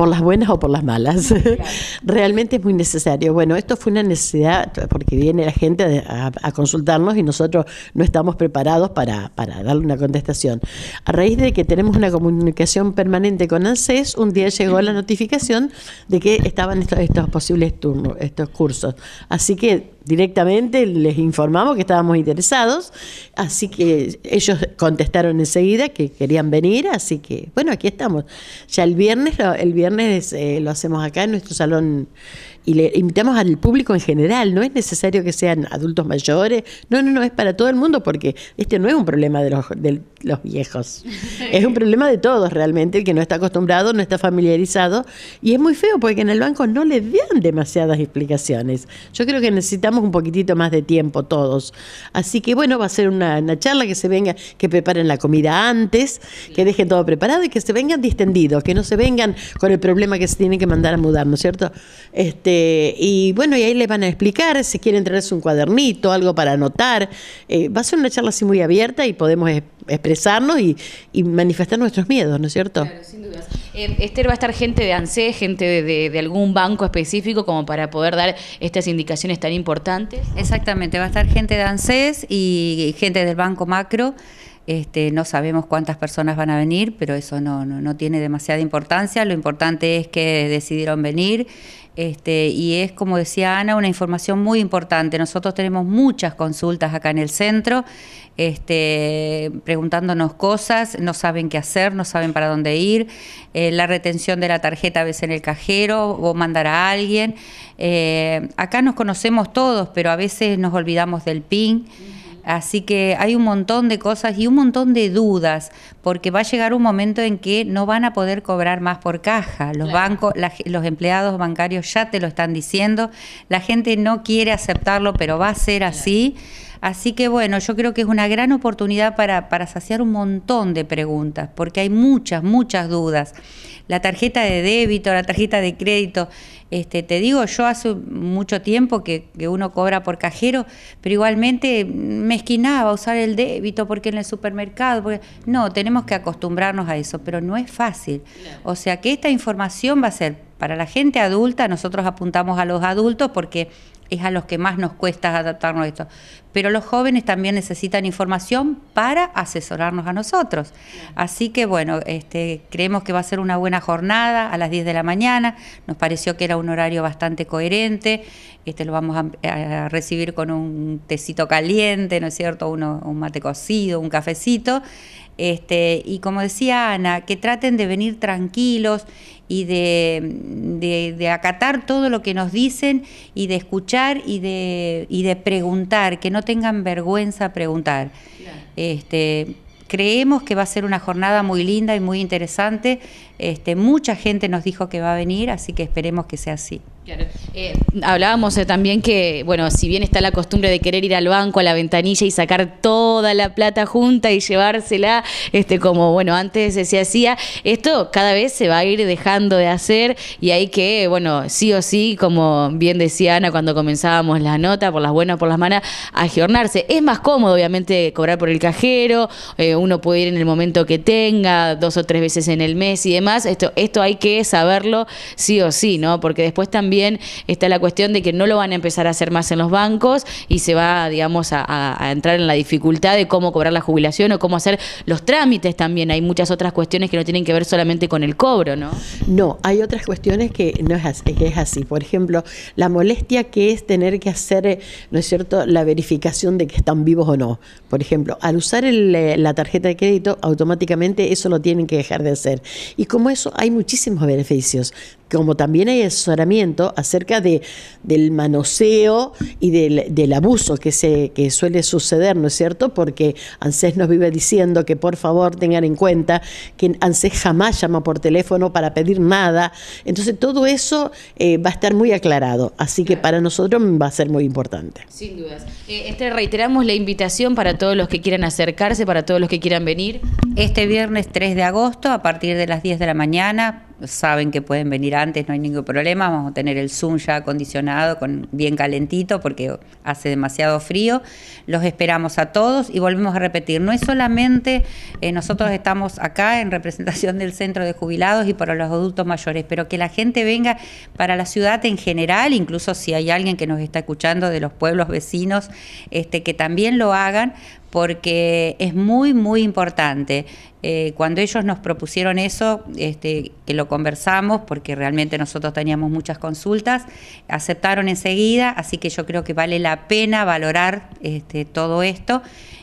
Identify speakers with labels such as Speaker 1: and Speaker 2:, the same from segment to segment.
Speaker 1: por las buenas o por las malas. Realmente es muy necesario. Bueno, esto fue una necesidad porque viene la gente a, consultarnos y nosotros no estamos preparados para, para, darle una contestación. A raíz de que tenemos una comunicación permanente con ANSES, un día llegó la notificación de que estaban estos posibles turnos, estos cursos. Así que directamente les informamos que estábamos interesados, así que ellos contestaron enseguida que querían venir, así que bueno, aquí estamos. Ya el viernes, el viernes eh, lo hacemos acá en nuestro salón y le invitamos al público en general, no es necesario que sean adultos mayores, no, no, no, es para todo el mundo porque este no es un problema de los, de los viejos, es un problema de todos realmente, el que no está acostumbrado, no está familiarizado y es muy feo porque en el banco no le dan demasiadas explicaciones. Yo creo que necesitamos un poquitito más de tiempo todos. Así que bueno, va a ser una, una charla que se venga, que preparen la comida antes, que dejen todo preparado y que se vengan distendidos, que no se vengan con el problema que se tienen que mandar a mudar, ¿no es cierto? Este, este, y bueno, y ahí les van a explicar si quieren traerse un cuadernito, algo para anotar. Eh, va a ser una charla así muy abierta y podemos expresarnos y, manifestar nuestros miedos, ¿no es cierto? Claro, sin dudas.
Speaker 2: Eh, Esther, ¿va a estar gente de ANSES, gente de, algún banco específico como para poder dar estas indicaciones tan
Speaker 3: importantes? Exactamente, va a estar gente de ANSES y gente del Banco Macro. Este, no sabemos cuántas personas van a venir, pero eso no, no tiene demasiada importancia. Lo importante es que decidieron venir, este, y es, como decía Ana, una información muy importante. Nosotros tenemos muchas consultas acá en el centro, este, preguntándonos cosas, no saben qué hacer, no saben para dónde ir, eh, la retención de la tarjeta a veces en el cajero o mandar a alguien. Eh, acá nos conocemos todos, pero a veces nos olvidamos del PIN. Así que hay un montón de cosas y un montón de dudas, porque va a llegar un momento en que no van a poder cobrar más por caja. Los bancos, los empleados bancarios ya te lo están diciendo. La gente no quiere aceptarlo, pero va a ser así. Así que bueno, yo creo que es una gran oportunidad para, para saciar un montón de preguntas, porque hay muchas, muchas dudas. La tarjeta de débito, la tarjeta de crédito, este, te digo, yo hace mucho tiempo que, uno cobra por cajero, pero igualmente me esquinaba usar el débito porque en el supermercado. No, tenemos que acostumbrarnos a eso, pero no es fácil. O sea que esta información va a ser para la gente adulta, nosotros apuntamos a los adultos porque es a los que más nos cuesta adaptarnos a esto. Pero los jóvenes también necesitan información para asesorarnos a nosotros. Así que bueno, este, creemos que va a ser una buena jornada a las 10 de la mañana. Nos pareció que era un horario bastante coherente. Este, lo vamos a, recibir con un tecito caliente, ¿no es cierto? un mate cocido, un cafecito. Este, y como decía Ana, que traten de venir tranquilos y de, acatar todo lo que nos dicen y de escuchar y de, de preguntar, que no tengan vergüenza preguntar. Este, creemos que va a ser una jornada muy linda y muy interesante. Este, mucha gente nos dijo que va a venir, así que esperemos que sea así. Eh, hablábamos eh, también que, bueno,
Speaker 2: si bien está la costumbre de querer ir al banco, a la ventanilla y sacar todo la plata junta y llevársela, este, como bueno, antes se hacía. Esto cada vez se va a ir dejando de hacer y hay que, bueno, sí o sí, como bien decía Ana cuando comenzábamos la nota, por las buenas, por las malas, agiornarse. Es más cómodo, obviamente, cobrar por el cajero, eh, uno puede ir en el momento que tenga, dos o tres veces en el mes y demás. Esto, esto hay que saberlo sí o sí, ¿no? Porque después también está la cuestión de que no lo van a empezar a hacer más en los bancos y se va, digamos, a entrar en la dificultad de cómo cobrar la jubilación o cómo hacer los trámites también. Hay muchas otras cuestiones que no tienen que ver solamente con el cobro, ¿no?
Speaker 1: No, hay otras cuestiones que no es así. Por ejemplo, la molestia que es tener que hacer, eh, ¿no es cierto?, la verificación de que están vivos o no. Por ejemplo, al usar eh, la tarjeta de crédito, automáticamente eso lo tienen que dejar de hacer. Y como eso, hay muchísimos beneficios como también hay asesoramiento acerca de, del manoseo y del, abuso que, se, que suele suceder, ¿no es cierto? Porque ANSES nos vive diciendo que por favor tengan en cuenta que ANSES jamás llama por teléfono para pedir nada. Entonces todo eso eh, va a estar muy aclarado, así que para nosotros va a ser muy importante.
Speaker 2: Sin dudas.
Speaker 3: este, reiteramos la invitación para todos los que quieran acercarse, para todos los que quieran venir. Este viernes 3 de agosto, a partir de las 10 de la mañana, saben que pueden venir antes, no hay ningún problema, vamos a tener el Zoom ya acondicionado, con, bien calentito, porque hace demasiado frío. Los esperamos a todos y volvemos a repetir, no es solamente eh, nosotros estamos acá en representación del Centro de Jubilados y para los adultos mayores, pero que la gente venga para la ciudad en general, incluso si hay alguien que nos está escuchando de los pueblos vecinos, este, que también lo hagan, porque es muy, muy importante. Eh, cuando ellos nos propusieron eso, este, que lo conversamos, porque realmente nosotros teníamos muchas consultas, aceptaron enseguida, así que yo creo que vale la pena valorar este, todo esto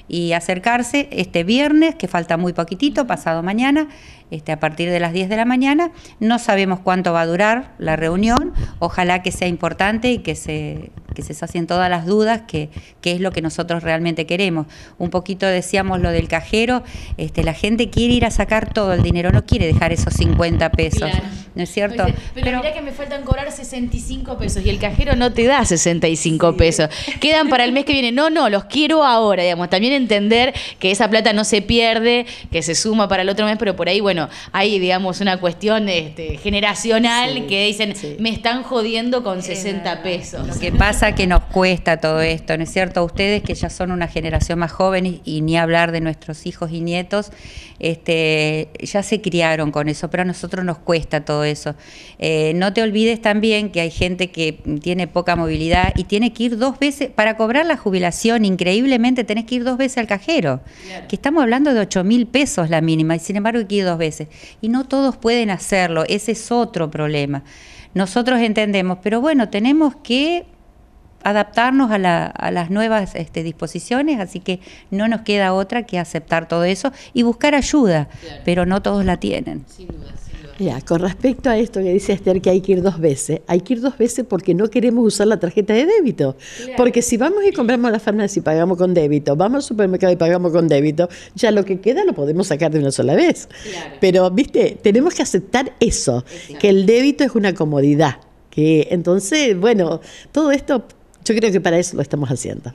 Speaker 3: y acercarse este viernes, que falta muy poquitito, pasado mañana, este, a partir de las 10 de la mañana. No sabemos cuánto va a durar la reunión, ojalá que sea importante y que se que se sacien todas las dudas, que, es lo que nosotros realmente queremos. Un poquito decíamos lo del cajero, este, la gente quiere ir a sacar todo el dinero, no quiere dejar esos 50 pesos, ¿no es cierto?
Speaker 2: Pero, mira que me faltan cobrar 65 pesos y el cajero
Speaker 3: no te da 65 pesos.
Speaker 2: Quedan para el mes que viene, no, no, los quiero ahora, digamos, también entender que esa plata no se pierde, que se suma para el otro mes, pero por ahí, bueno, hay, digamos, una cuestión este, generacional que dicen, me están jodiendo con 60 pesos. qué
Speaker 3: pasa que nos cuesta todo esto, ¿no es cierto? Ustedes que ya son una generación más joven y, ni hablar de nuestros hijos y nietos, este, ya se criaron con eso, pero a nosotros nos cuesta todo eso. Eh, no te olvides también que hay gente que tiene poca movilidad y tiene que ir dos veces, para cobrar la jubilación, increíblemente tenés que ir dos veces al cajero, que estamos hablando de 8 mil pesos la mínima, y sin embargo hay que ir dos veces. Y no todos pueden hacerlo, ese es otro problema nosotros entendemos, pero bueno, tenemos que adaptarnos a, las nuevas este, disposiciones, así que no nos queda otra que aceptar todo eso y buscar ayuda, pero no todos la tienen. Ya, con respecto a esto
Speaker 1: que dice Esther, que hay que ir dos veces, hay que ir dos veces porque no queremos usar la tarjeta de débito. Porque si vamos y compramos la farmacia y pagamos con débito, vamos al supermercado y pagamos con débito, ya lo que queda lo podemos sacar de una sola vez. Pero, viste, tenemos que aceptar eso, que el débito es una comodidad que entonces, bueno, todo esto yo creo que para eso lo estamos haciendo.